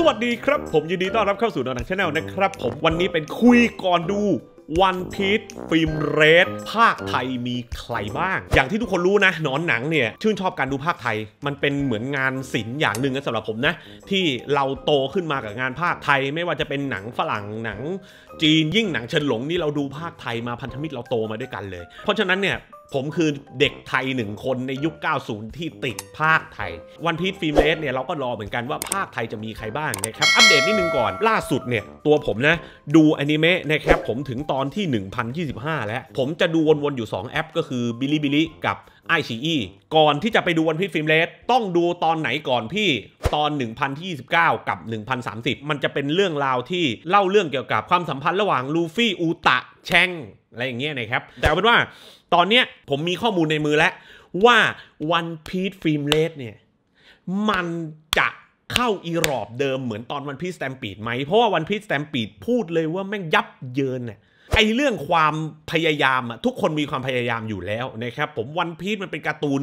สวัสดีครับ ผมยินดีต้อนรับเข้าสู่นอนหนังชาแนลนะครับผม วันนี้เป็นคุยก่อนดูวันพีชฟิล์มเรดภาคไทยมีใครบ้าง อย่างที่ทุกคนรู้นะนอนหนังเนี่ย ชื่นชอบการดูภาคไทย มันเป็นเหมือนงานศิลป์อย่างหนึ่งนะสำหรับผมนะ ที่เราโตขึ้นมากับงานภาคไทยไม่ว่าจะเป็นหนังฝรั่งหนังจีนยิ่งหนังเฉินหลงนี่เราดูภาคไทยมาพันธมิตรเราโตมาด้วยกันเลยเพราะฉะนั้นเนี่ยผมคือเด็กไทยหนึ่งคนในยุค 90 ที่ติดภาคไทย วันพีทฟิล์มเลสเนี่ยเราก็รอเหมือนกันว่าภาคไทยจะมีใครบ้างนะครับ อัปเดตนิดนึงก่อน ล่าสุดเนี่ยตัวผมนะ ดูอนิเมะนะครับผมถึงตอนที่ 1025 แล้ว ผมจะดูวนๆอยู่ 2 แอปก็คือบิลิบิลิกับไอชีอีก่อนที่จะไปดูวันพีชฟิล์มเลสต้องดูตอนไหนก่อนพี่ ตอน 1029 กับ 1030 มันจะเป็นเรื่องราวที่เล่าเรื่องเกี่ยวกับความสัมพันธ์ระหว่างลูฟี่อูตะแชงอะไรอย่างเงี้ยนะครับ แต่เอาเป็นว่าตอนเนี้ยผมมีข้อมูลในมือแล้วว่าวันพีชฟิล์มเลสเนี่ย มันจะเข้าอีรอบเดิมเหมือนตอนวันพีชสแตมปีดไหมเพราะว่าวันพีชสแตมปีดพูดเลยว่าแม่งยับเยินเนี่ยไอเรื่องความพยายามอะทุกคนมีความพยายามอยู่แล้วนะครับ ผมวันพีชมันเป็นการ์ตูน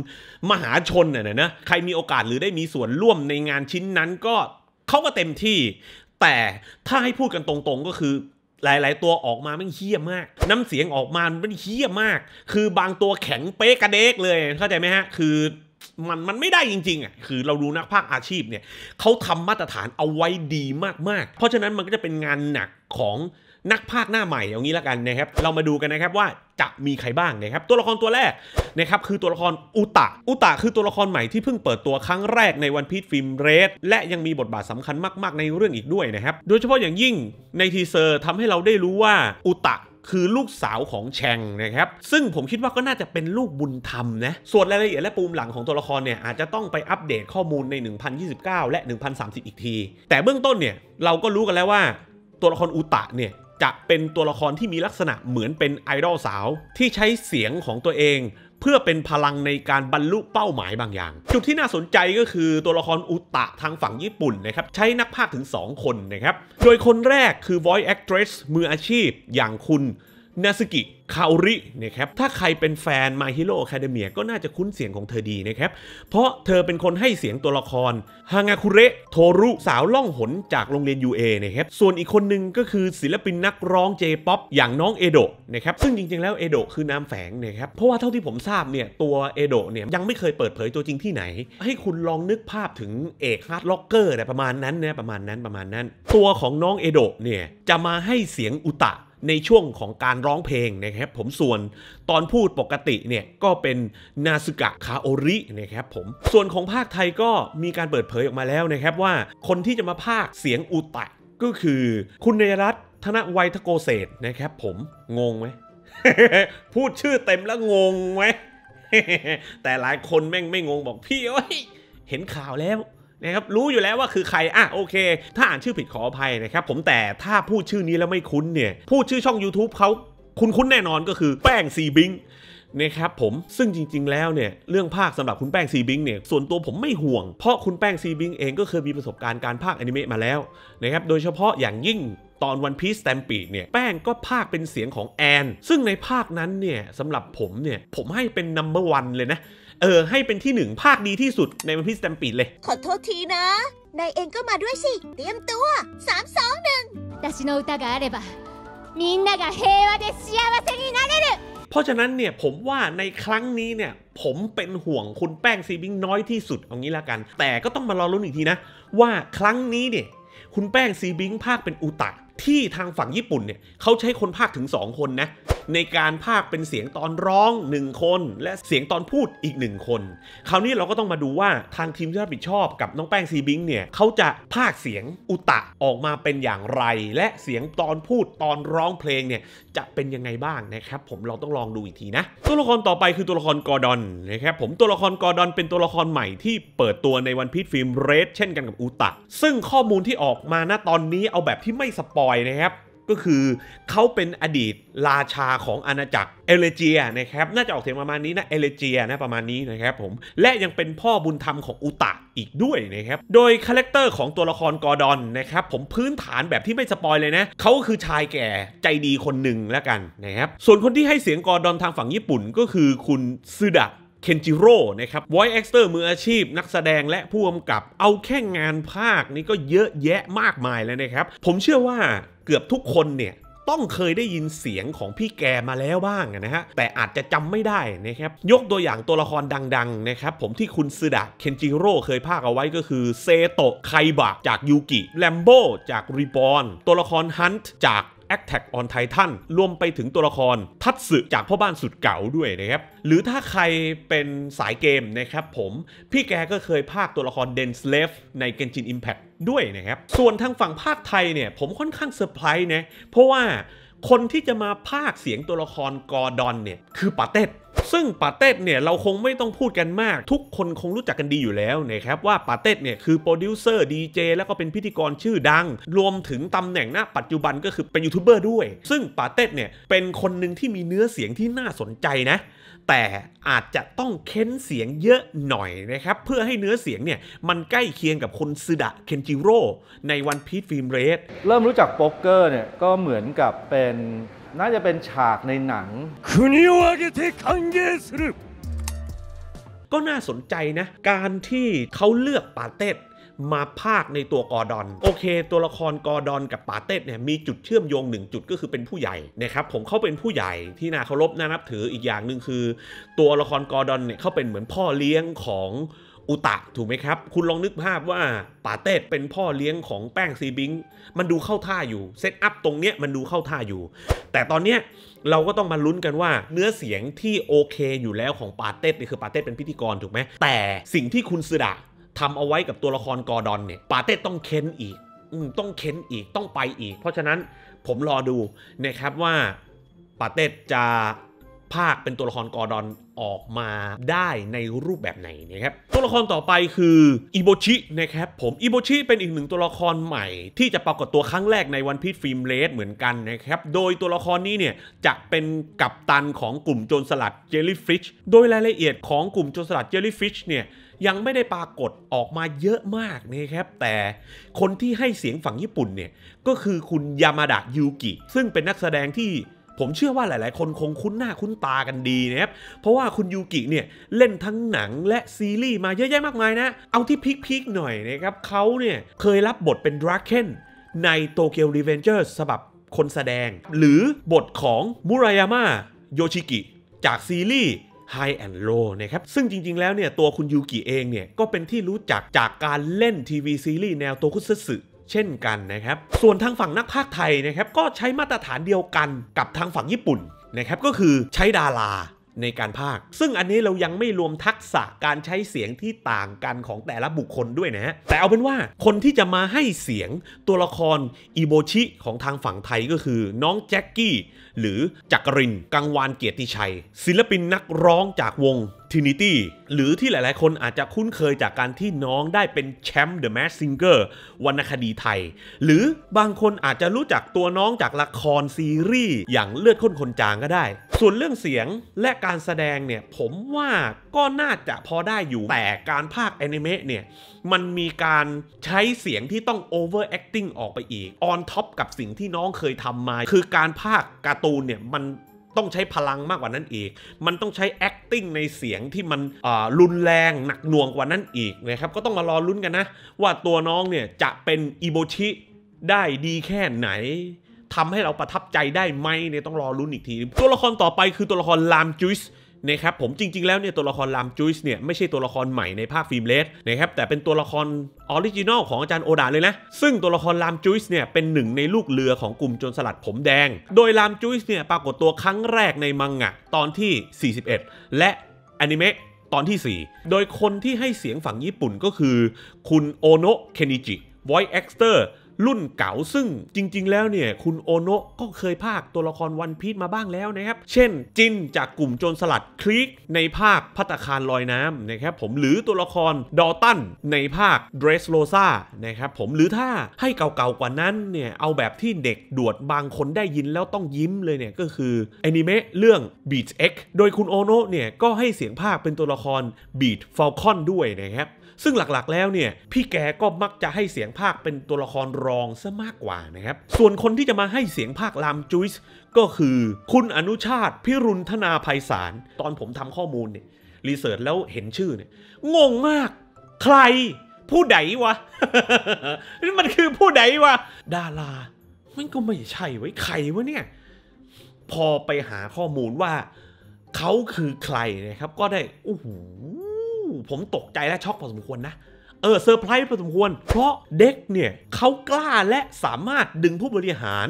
มหาชนเนี่ยนะใครมีโอกาสหรือได้มีส่วนร่วมในงานชิ้นนั้นก็เขาก็เต็มที่แต่ถ้าให้พูดกันตรงๆ ก็คือหลายๆตัวออกมาไม่เฮี้ยมาก น้ำเสียงออกมามันเฮี้ยมาก คือบางตัวแข็งเป๊ะกระเดกเลยเข้าใจไหมฮะ คือมันมันไม่ได้จริงๆอ่ะคือเราดูนักภาคอาชีพเนี่ยเขาทำมาตรฐานเอาไว้ดีมากๆ เพราะฉะนั้นมันก็จะเป็นงานหนักของนักภาคหน้าใหม่เอางี้ละกันนะครับ เรามาดูกันนะครับว่าจะมีใครบ้างนะครับ ตัวละครตัวแรกนะครับคือตัวละครอุตะ อุตะคือตัวละครใหม่ที่เพิ่งเปิดตัวครั้งแรกในวันพีชฟิล์มเรดและยังมีบทบาทสำคัญมากๆในเรื่องอีกด้วยนะครับ โดยเฉพาะอย่างยิ่งในทีเซอร์ทำให้เราได้รู้ว่า อุตะคือลูกสาวของแชงนะครับ ซึ่งผมคิดว่าก็น่าจะเป็นลูกบุญธรรมนะ ส่วนรายละเอียดและปูมหลังของตัวละครเนี่ยอาจจะต้องไปอัปเดตข้อมูลใน 1029และ1030อีกที แต่เบื้องต้นเนี่ยเราก็รู้กันแล้วว่าตัวละครอุตะเนี่ยจะเป็นตัวละครที่มีลักษณะเหมือนเป็นไอดอลสาว ที่ใช้เสียงของตัวเอง เพื่อเป็นพลังในการบรรลุเป้าหมายบางอย่าง จุดที่น่าสนใจก็คือตัวละครอุตะทางฝั่งญี่ปุ่นนะครับ ใช้นักพากถึง 2 คนนะครับ โดยคนแรกคือ voice actress มืออาชีพอย่างคุณนาซุกิ คาอรินะครับ ถ้าใครเป็นแฟน My Hero Academia ก็น่าจะคุ้นเสียงของเธอดีนะครับ เพราะเธอเป็นคนให้เสียงตัวละครฮางาคุเระโทรุ สาวล่องหนจากโรงเรียน UA นะครับ ส่วนอีกคนหนึ่งก็คือศิลปินนักร้อง J-POP อย่างน้องเอโดะนะครับ ซึ่งจริงๆ แล้วเอโดะคือนามแฝงนะครับ เพราะว่าเท่าที่ผมทราบเนี่ยตัวเอโดะเนี่ยยังไม่เคยเปิดเผยตัวจริงที่ไหน ให้คุณลองนึกภาพถึงเอกฮาร์ดล็อกเกอร์ประมาณนั้นนะประมาณนั้นประมาณนั้น ตัวของน้องเอโดะเนี่ยจะมาให้เสียงอุตะในช่วงของการร้องเพลงนะครับ ผมส่วนตอนพูดปกติเนี่ย ก็เป็นนาซึกะคาโอรินะครับผม ส่วนของภาคไทยก็มีการเปิดเผยออกมาแล้วนะครับว่าคนที่จะมาภาคเสียงอุตะ ก็คือ คุณนายรัตธนวัยทโกเศษนะครับผม งงไหมพูดชื่อเต็มแล้วงงไหมแต่หลายคนแม่งไม่งงบอก พี่เอ้ยเห็นข่าวแล้วนะครับรู้อยู่แล้วว่าคือใคร อ่ะโอเค ถ้าอ่านชื่อผิดขออภัยนะครับ ผมแต่ถ้าพูดชื่อนี้แล้วไม่คุ้นเนี่ย พูดชื่อช่อง YouTube เขาคุ้นนแน่นอนก็คือแป้งซีบิงนะครับผมซึ่งจริง ๆ แล้วเนี่ย เรื่องภาคสำหรับคุณแป้งซีบิงเนี่ย ส่วนตัวผมไม่ห่วงเพราะคุณแป้งซีบิงเองก็เคยมีประสบการณ์การภาคอนิเมะมาแล้วนะครับโดยเฉพาะอย่างยิ่งตอนวันพีซแตมปีดเนี่ยแป้งก็ภาคเป็นเสียงของแอนซึ่งในภาคนั้นเนี่ยสำหรับผมเนี่ยผมให้เป็นนัมเบอร์วันเลยนะเออ ให้เป็นที่หนึ่งภาคดีที่สุดในมันพิสแตมปีดเลย ขอโทษทีนะ นายเองก็มาด้วยสิ เตรียมตัวสามสองหนึ่ง私の歌があればみんなが平ะでินになれるเพราะฉะนั้นเนี่ย ผมว่าในครั้งนี้เนี่ยผมเป็นห่วงคุณแป้งซีบิงน้อยที่สุดเอางี้ละกัน แต่ก็ต้องมารอรุ้นอีกทีนะ ว่าครั้งนี้เนี่ยคุณแป้งซีบิงภาคเป็นอุตะที่ทางฝั่งญี่ปุ่นเนี่ยเขาใช้คนภาคถึง 2 คนนะในการภาคเป็นเสียงตอนร้อง 1 คน และเสียงตอนพูดอีก 1 คน คราวนี้เราก็ต้องมาดูว่าทางทีมที่รับผิดชอบกับน้องแป้งซีบิงเนี่ยเขาจะภาคเสียงอุตะออกมาเป็นอย่างไร และเสียงตอนพูดตอนร้องเพลงเนี่ยจะเป็นยังไงบ้างนะครับผมเราต้องลองดูอีกทีนะตัวละครต่อไปคือตัวละครกอร์ดอนนะครับผมตัวละครกอร์ดอนเป็นตัวละครใหม่ที่เปิดตัวในวันพีทฟิล์มเรดเช่นกันกับอุตะซึ่งข้อมูลที่ออกมาณตอนนี้เอาแบบที่ไม่สปออยนะครับก็คือเขาเป็นอดีตราชาของอาณาจักรเอเลเจียนะครับน่าจะออกเสียงประมาณนี้นะเอเลเจียนะ ประมาณนี้นะครับผม และยังเป็นพ่อบุญธรรมของอุตะอีกด้วยนะครับ โดยคาแรคเตอร์ของตัวละครกอร์ดอนนะครับ ผมพื้นฐานแบบที่ไม่สปอยเลยนะเขาก็คือชายแก่ใจดีคนหนึ่งแล้วกันนะครับ ส่วนคนที่ให้เสียงกอร์ดอนทางฝั่งญี่ปุ่นก็คือคุณซึดะเคนจิโร่ นะครับไวเอ็กเตอร์มืออาชีพ นักแสดงและผู้กำกับ เอาแค่งงานภาคนี้ก็เยอะแยะมากมายเลยนะครับ ผมเชื่อว่าเกือบทุกคนเนี่ย ต้องเคยได้ยินเสียงของพี่แกมาแล้วบ้างนะฮะ แต่อาจจะจำไม่ได้นะครับ ยกตัวอย่างตัวละครดังๆ นะครับ ผมที่คุณซึดะเคนจิโร่เคยภาคเอาไว้ก็คือเซโตะไคบะจากยูกิแลมโบจากรีบอน ตัวละครฮันต์จาก Attack on Titan รวมไปถึงตัวละครทัตสึจากพ่อบ้านสุดเก่าด้วยนะครับ หรือถ้าใครเป็นสายเกมนะครับผมพี่แกก็เคยภาคตัวละครเดนสเลฟในเกนจินอิมแพ t ด้วยนะครับ ส่วนทางฝั่งภาคไทยเนี่ย ผมค่อนข้างเซอร์ไพรส์นะเพราะว่าคนที่จะมาภาคเสียงตัวละครกอดอนเนี่ย คือปาเต็ซึ่ง ปาเต้เนี่ยเราคงไม่ต้องพูดกันมาก ทุกคนคงรู้จักกันดีอยู่แล้วนะครับว่าปาเต้เนี่ยคือโปรดิวเซอร์ดีเจ แล้วก็เป็นพิธีกรชื่อดัง รวมถึงตำแหน่งหน้าปัจจุบันก็คือเป็นยูทูบเบอร์ด้วย ซึ่ง ปาเต้เนี่ยเป็นคนหนึ่งที่มีเนื้อเสียงที่น่าสนใจนะแต่อาจจะต้องเค้นเสียงเยอะหน่อยนะครับเพื่อให้เนื้อเสียงเนี่ยมันใกล้เคียงกับคนซึดะเคนจิโร่ในวันพีทฟิล์มเรสเริ่มรู้จักโป๊กเกอร์เนี่ยก็เหมือนกับเป็นน่าจะเป็นฉากในหนังกก็น่าสนใจนะการที่เขาเลือกปาเต้มาภาคในตัวกอดอน โอเค ตัวละครกอดอนกับปาเต้เนี่ยมีจุดเชื่อมโยงหนึ่งจุดก็คือเป็นผู้ใหญ่นะครับผมเขาเป็นผู้ใหญ่ที่น่าเคารพน่านับถืออีกอย่างหนึ่งคือ ตัวละครกอดอนเนี่ยเขาเป็นเหมือนพ่อเลี้ยงของอุตะถูกไหมครับ คุณลองนึกภาพว่าป่าเต้เป็นพ่อเลี้ยงของแป้งซีบิง มันดูเข้าท่าอยู่ เซตอัพตรงเนี้ยมันดูเข้าท่าอยู่ แต่ตอนเนี้ยเราก็ต้องมาลุ้นกันว่า เนื้อเสียงที่โอเค อยู่แล้วของปาเต้นี่คือปาเต้เป็นพิธีกรถูกไหม แต่สิ่งที่คุณสุดาทำเอาไว้กับตัวละครกอร์ดอนเนี่ยปาเต้ต้องเค้นอีกอต้องเค้นอีกต้องไปอีก เพราะฉะนั้นผมรอดูนะครับว่าปาเต้จะภาคเป็นตัวละครกอร์ดอนออกมาได้ในรูปแบบไหนนะครับตัวละครต่อไปคืออิโบชินะครับผมอิโบชิเป็นอีกหนึ่งตัวละครใหม่ที่จะปรากฏตัวครั้งแรกในวันพีชฟิล์มเลสเหมือนกันนะครับโดยตัวละครนี้เนี่ยจะเป็นกัปตันของกลุ่มโจรสลัดเจลลี่ฟิชโดยรายละเอียดของกลุ่มโจรสลัดเจลลี่ฟิชเนี่ยยังไม่ได้ปรากฏออกมาเยอะมากนะครับแต่คนที่ให้เสียงฝั่งญี่ปุ่นเนี่ยก็คือคุณยามาดะยูกิซึ่งเป็นนักแสดงที่ผมเชื่อว่าหลายๆ คนคงคุ้นหน้าคุ้นตากันดีนะครับ เพราะว่าคุณยูกิเนี่ย เล่นทั้งหนังและซีรีส์มาเยอะแยะมากมายนะ เอาที่พีคๆหน่อยนะครับ เขาเนี่ยเคยรับบทเป็นดราเคนในโตเกียวรีเวนเจอร์หบับคนแสดง หรือบทของมุรายามะโยชิกิจากซีรีส์ High and Low นะครับ ซึ่งจริงๆ แล้วเนี่ย ตัวคุณยูกิเองเนี่ย ก็เป็นที่รู้จักจากการเล่นทีวีซีรีส์แนวโตคุซึสึเช่นกันนะครับ ส่วนทางฝั่งนักพากย์ไทยนะครับ ก็ใช้มาตรฐานเดียวกันกับทางฝั่งญี่ปุ่นนะครับก็คือใช้ดาราในการพากซึ่งอันนี้เรายังไม่รวมทักษะการใช้เสียงที่ต่างกันของแต่ละบุคคลด้วยนะฮะแต่เอาเป็นว่า คนที่จะมาให้เสียงตัวละครอีโบชิของทางฝั่งไทยก็คือน้องแจ็คกี้หรือจักรินกังวานเกียรติชัยศิลปินนักร้องจากวงทินิตี้หรือที่หลาย ๆ คนอาจจะคุ้นเคยจากการที่น้องได้เป็นแชมป์เดอะแมสซิงเกอร์วรรณคดีไทย หรือบางคนอาจจะรู้จักตัวน้องจากละครซีรีส์อย่างเลือดข้นคนจางก็ได้ ส่วนเรื่องเสียงและการแสดงเนี่ย ผมว่าก็น่าจะพอได้อยู่แต่การภาคแอนิเมะเนี่ย มันมีการใช้เสียงที่ต้องโอเวอร์แอคติ้งออกไปอีกออนท็อปกับสิ่งที่น้องเคยทำมาคือการภาคการ์ตูนเนี่ยมันต้องใช้พลังมากกว่านั้นอีก มันต้องใช้ acting ในเสียงที่มันรุนแรง หนักหน่วงกว่านั้นอีกนะครับ ก็ต้องมารอรุ้นกันนะ ว่าตัวน้องเนี่ยจะเป็นอิโบชิได้ดีแค่ไหนทำให้เราประทับใจได้ไหมเนี่ยต้องรอลุ้นอีกที ตัวละครต่อไปคือตัวละครลามจุสนะครับ ผมจริง ๆ แล้วเนี่ยตัวละครลามจูสเนี่ย ไม่ใช่ตัวละครใหม่ในภาคฟิล์มเลสนะครับ แต่เป็นตัวละครออริจินอลของอาจารย์โอดาเลยนะ ซึ่งตัวละครลามจูสเนี่ย เป็นหนึ่งในลูกเรือของกลุ่มโจรสลัดผมแดง โดยลามจูสเนี่ยปรากฏตัวครั้งแรกในมังงะตอนที่ 41 และอนิเมะตอนที่ 4 โดยคนที่ให้เสียงฝั่งญี่ปุ่นก็คือคุณโอโนะเคนิจิไเอ็กสเตอร์รุ่นเก่าซึ่งจริงๆ แล้วเนี่ย คุณโอโนะก็เคยภาคตัวละครวันพีชมาบ้างแล้วนะครับ เช่น จินจากกลุ่มโจรสลัดคลิกในภาคพัตคารลอยน้ำนะครับ ผมหรือตัวละครดอตันในภาคเดรสโลซานะครับ ผมหรือถ้าให้เก่าๆ กว่านั้นเนี่ย เอาแบบที่เด็กดวดบางคนได้ยินแล้วต้องยิ้มเลยเนี่ยก็คืออนิเมะเรื่อง Beat X โดยคุณโอโนะเนี่ยก็ให้เสียงภาคเป็นตัวละคร Beat Falcon ด้วยนะครับซึ่งหลักๆแล้วเนี่ย พี่แกก็มักจะให้เสียงภาคเป็นตัวละครรองซะมากกว่านะครับ ส่วนคนที่จะมาให้เสียงภาคลามจุยส์ก็คือคุณอนุชาติพิรุณธนาภัยสาร ตอนผมทำข้อมูลเนี่ยรีเสิร์ชแล้วเห็นชื่อเนี่ยงงมาก ใคร ผู้ใดวะนี่มันคือผู้ใดวะ ดารามันก็ไม่ใช่ไว้ใครวะเนี่ย พอไปหาข้อมูลว่าเขาคือใครนะครับก็ได้โอ้โหผมตกใจและช็อกพอสมควรนะ เออเซอร์ไพรส์พอสมควร เพราะเด็กเนี่ยเขากล้าและสามารถดึงผู้บริหาร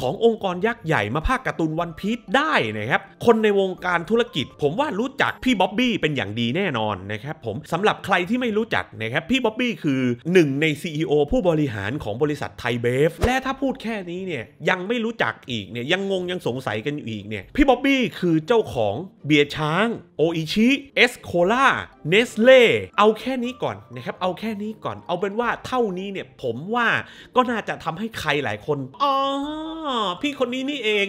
ขององค์กรยักษ์ใหญ่มาภาคการ์ตูนวันพีชได้นะครับ คนในวงการธุรกิจ ผมว่ารู้จักพี่บ๊อบบี้เป็นอย่างดีแน่นอนนะครับผมสำหรับใครที่ไม่รู้จักนะครับพี่บ๊อบบี้คือหนึ่งใน CEO ผู้บริหารของบริษัทไทยเบฟและถ้าพูดแค่นี้เนี่ยยังไม่รู้จักอีกเนี่ยยังงงยังสงสัยกันอยู่อีกเนี่ยพี่บ๊อบบี้คือเจ้าของเบียร์ช้าง โออิชิเอสโคล่าเนสเล่เอาแค่นี้ก่อนนะครับเอาแค่นี้ก่อน เอาเป็นว่าเท่านี้เนี่ยผมว่าก็น่าจะทำให้ใครหลายคนอ๋ออ๋พี่คนนี้นี่เอง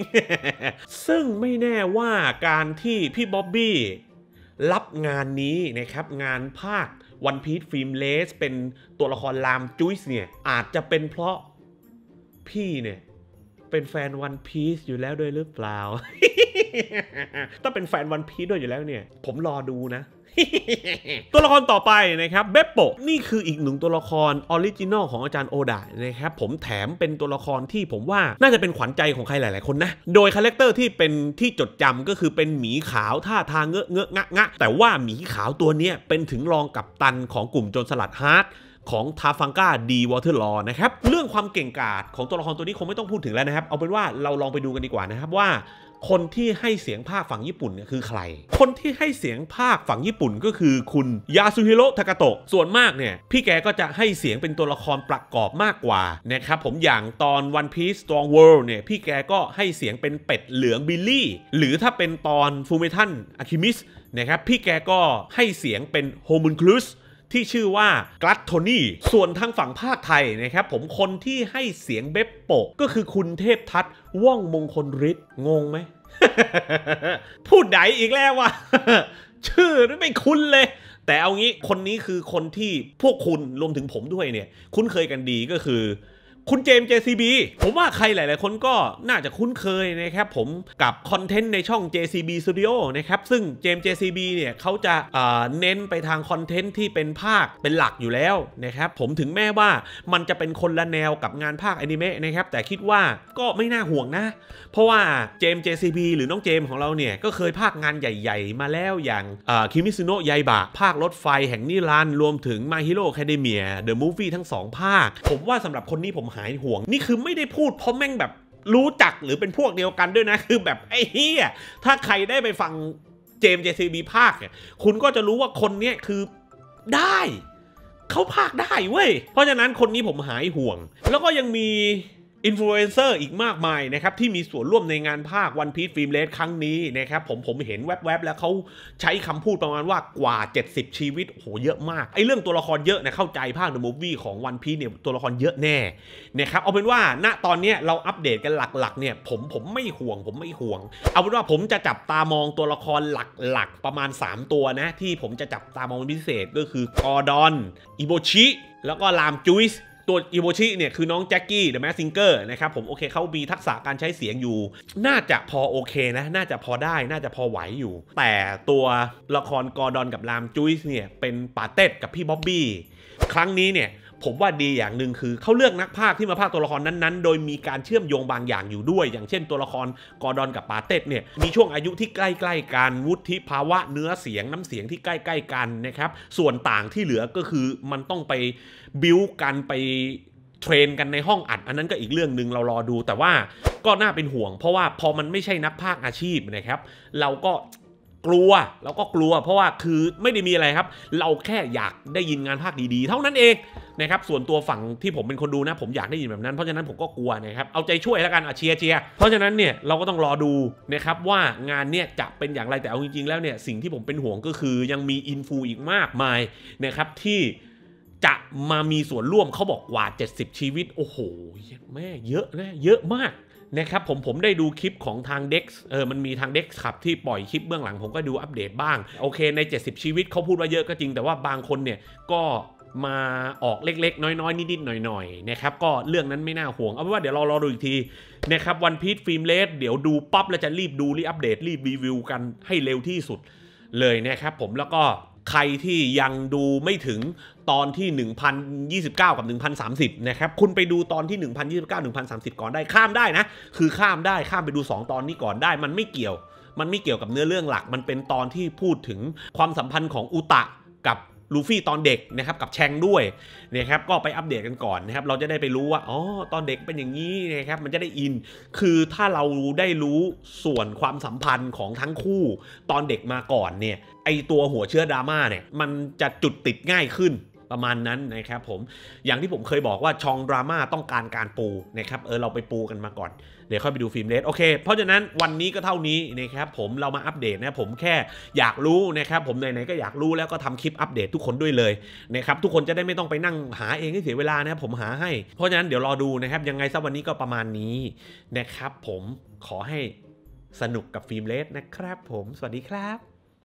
ซึ่งไม่แน่ว่าการที่พี่บ๊อบบี้ รับงานนี้นะครับงานภาควันพีทฟิล์มเลสเป็นตัวละครลามจุ้ยเนี่ย อาจจะเป็นเพราะพี่เนี่ย เป็นแฟนวันพีซอยู่แล้วด้วยหรือเปล่า ถ้าเป็นแฟนวันพีซด้วยอยู่แล้วเนี่ย ผมรอดูนะตัวละครต่อไปนะครับเบปโปนี่คืออีกหนึ่งตัวละครออริจินอลของอาจารย์โอดานะครับ ผมแถมเป็นตัวละครที่ผมว่าน่าจะเป็นขวัญใจของใครหลาย ๆ คนนะ โดยคาแรคเตอร์ที่เป็นที่จดจำก็คือเป็นหมีขาว ท่าทางเงอะเงอะงะงะแต่ว่าหมีขาวตัวนี้เป็นถึงรองกับตันของกลุ่มโจรสลัดฮาร์ดของทาฟังกาดีวอเทอร์ลอนะครับ เรื่องความเก่งกาจของตัวละครตัวนี้คงไม่ต้องพูดถึงแล้วนะครับ เอาเป็นว่าเราลองไปดูกันดีกว่านะครับว่าคนที่ให้เสียงภาคฝั่งญี่ปุ่นเนี่ยคือใคร คนที่ให้เสียงภาคฝั่งญี่ปุ่นก็คือคุณยาสุฮิโร่ทากาโตะ ส่วนมากเนี่ยพี่แกก็จะให้เสียงเป็นตัวละครประกอบมากกว่านะครับผมอย่างตอน One Piece Strong World เนี่ยพี่แกก็ให้เสียงเป็นเป็ดเหลืองบิลลี่หรือถ้าเป็นตอนฟูเมทันอะคิมิสนะครับพี่แกก็ให้เสียงเป็นโฮมุนคลุสที่ชื่อว่ากลัตโทนี่ ส่วนทางฝั่งภาคไทยนะครับ ผมคนที่ให้เสียงเบ๊ปโปก ก็คือคุณเทพทัตว่องมงคลฤทธิ์งงไหม พูดไหนอีกแล้ววะชื่อไม่คุ้นเลย แต่เอางี้คนนี้คือคนที่พวกคุณรวมถึงผมด้วยเนี่ย คุ้นเคยกันดีก็คือคุณเจม JCB ผมว่าใครหลาย ๆ คนก็น่าจะคุ้นเคยนะครับผมกับคอนเทนต์ในช่อง JCB Studio นะครับ ซึ่ง เจม JCB เนี่ยเขาจะเน้นไปทางคอนเทนต์ที่เป็นภาคเป็นหลักอยู่แล้วนะครับ ผมถึงแม้ว่ามันจะเป็นคนละแนวกับงานภาคอนิเมะนะครับ แต่คิดว่าก็ไม่น่าห่วงนะ เพราะว่าเจม JCB หรือน้องเจมของเราเนี่ย ก็เคยภาคงานใหญ่ ๆ มาแล้วอย่างคิมิซุโนะยายบะภาครถไฟแห่งนิรันรวมถึงมาฮิโร่แคเดเมียเดอะมูฟวี่ทั้ง 2 ภาค ผมว่าสำหรับคนนี้ผมหายห่วงนี่คือไม่ได้พูดเพราะแม่งแบบรู้จักหรือเป็นพวกเดียวกันด้วยนะ คือแบบไอ้เฮียถ้าใครได้ไปฟังเจมส์เจซีบีภาคเนี่ยคุณก็จะรู้ว่าคนเนี้ยคือได้ เขาภาคได้เว้ย เพราะฉะนั้นคนนี้ผมหายห่วง แล้วก็ยังมีอินฟลูเอนเซอร์อีกมากมายนะครับ ที่มีส่วนร่วมในงานภาควันพีซฟิล์มเลสครั้งนี้นะครับ ผมผมเห็นแวบๆแล้วเขาใช้คำพูดประมาณว่ากว่า 70 ชีวิตโหเยอะมากไอเรื่องตัวละครเยอะนะเข้าใจภาคเดอะมูฟวี่ของวันพีซเนี่ยตัวละครเยอะแน่นะครับเอาเป็นว่าณตอนนี้เราอัปเดตกันหลัก ๆ เนี่ยผมผมไม่ห่วงผมไม่ห่วง เอาเป็นว่าผมจะจับตามองตัวละครหลักๆ ประมาณ 3 ตัวนะที่ผมจะจับตามองพิเศษก็คือกอร์ดอนอิโบชิแล้วก็ลามจูิสตัวอีโมชิเนี่ยคือน้อง แจ็คกี้เดอะแมสซิงเกอร์ นะครับ ผมโอเค เขามีทักษะการใช้เสียงอยู่ น่าจะพอโอเคนะ น่าจะพอได้น่าจะพอไหวอยู่ แต่ตัวละครกอร์ดอนกับรามจุ้ยเนี่ยเป็นปาเต็ดกับพี่บ๊อบบี้ ครั้งนี้เนี่ยผมว่าดีอย่างหนึ่งคือ เขาเลือกนักภาคที่มาภาคตัวละครนั้นๆ โดยมีการเชื่อมโยงบางอย่างอยู่ด้วย อย่างเช่นตัวละครกอร์ดอนกับปาเต็ดเนี่ยมีช่วงอายุที่ใกล้ๆ กันวุฒิภาวะเนื้อเสียงน้ำเสียงที่ใกล้ ๆกันนะครับ ส่วนต่างที่เหลือก็คือมันต้องไปบิวกันไปเทรนกันในห้องอัด อันนั้นก็อีกเรื่องหนึ่งเรารอดูแต่ว่าก็น่าเป็นห่วง เพราะว่าพอมันไม่ใช่นักภาคอาชีพนะครับ เราก็กลัวเราก็กลัว เพราะว่าคือไม่ได้มีอะไรครับ เราแค่อยากได้ยินงานภาคดีๆเท่านั้นเองนะครับส่วนตัวฝั่งที่ผมเป็นคน ดูนะผมอยากได้ยินแบบนั้น เพราะฉะนั้นผมก็กลัวนะครับเอาใจช่วยแล้วกันอ่ะเชียร์เชียร์เพราะฉะนั้นเนี่ยเราก็ต้องรอดูนะครับว่างานเนี่ยจะเป็นอย่างไรแต่เอาจริงๆ แล้วเนี่ยสิ่งที่ผมเป็นห่วงก็คือยังมี อินฟูอีกมากมายนะครับที่จะมามีส่วนร่วมเขาบอกกว่า 70 ชีวิตโอ้โหแม่เยอะนะเยอะมากนะครับผมผมได้ดูคลิปของทาง Dex เออมันมีทาง Dex ขับที่ปล่อยคลิปเบื้องหลังผมก็ดูอัปเดตบ้างโอเคใน70ชีวิตเขาพูดว่าเยอะก็จริงแต่ว่าบางคนเนี่ยก็มาออกเล็ก ๆ น้อย ๆ นิด ๆ หน่อย ๆ นะครับ ก็เรื่องนั้นไม่น่าห่วง เอาเป็นว่าเดี๋ยวเรารอดูอีกที นะครับวันพีทฟิล์มเลสเดี๋ยวดูปั๊บแล้วจะรีบดูรีบอัปเดต รีบรีวิวกันให้เร็วที่สุดเลยนะครับ ผมแล้วก็ใครที่ยังดูไม่ถึงตอนที่ 1,029 กับ 1,030 นะครับ คุณไปดูตอนที่ 1,029 1,030 ก่อนได้ข้ามได้นะ คือข้ามได้ข้ามไปดู 2 ตอนนี้ก่อนได้ มันไม่เกี่ยว มันไม่เกี่ยวกับเนื้อเรื่องหลัก มันเป็นตอนที่พูดถึงความสัมพันธ์ของอุตะลูฟี่ตอนเด็กนะครับกับแชงด้วยนะครับก็ไปอัปเดตกันก่อนนะครับเราจะได้ไปรู้ว่าอ๋อตอนเด็กเป็นอย่างนี้นะครับมันจะได้อินคือถ้าเราได้รู้ส่วนความสัมพันธ์ของทั้งคู่ตอนเด็กมาก่อนเนี่ยไอตัวหัวเชื้อดราม่าเนี่ยมันจะจุดติดง่ายขึ้นประมาณนั้นนะครับผม อย่างที่ผมเคยบอกว่าชองดราม่าต้องการการปูนะครับเออเราไปปูกันมาก่อน เดี๋ยวค่อยไปดูฟิล์มเลสโอเค เพราะฉะนั้นวันนี้ก็เท่านี้นะครับ ผมเรามาอัปเดตนะผมแค่อยากรู้นะครับ ผมไหนๆก็อยากรู้แล้วก็ทำคลิปอัปเดตทุกคนด้วยเลยนะครับทุกคนจะได้ไม่ต้องไปนั่งหาเองให้เสียเวลานะผมหาให้เพราะฉะนั้นเดี๋ยวรอดูนะครับ ยังไงซะวันนี้ก็ประมาณนี้นะครับผมขอให้สนุกกับฟิล์มเลสนะครับ ผม สวัสดีครับ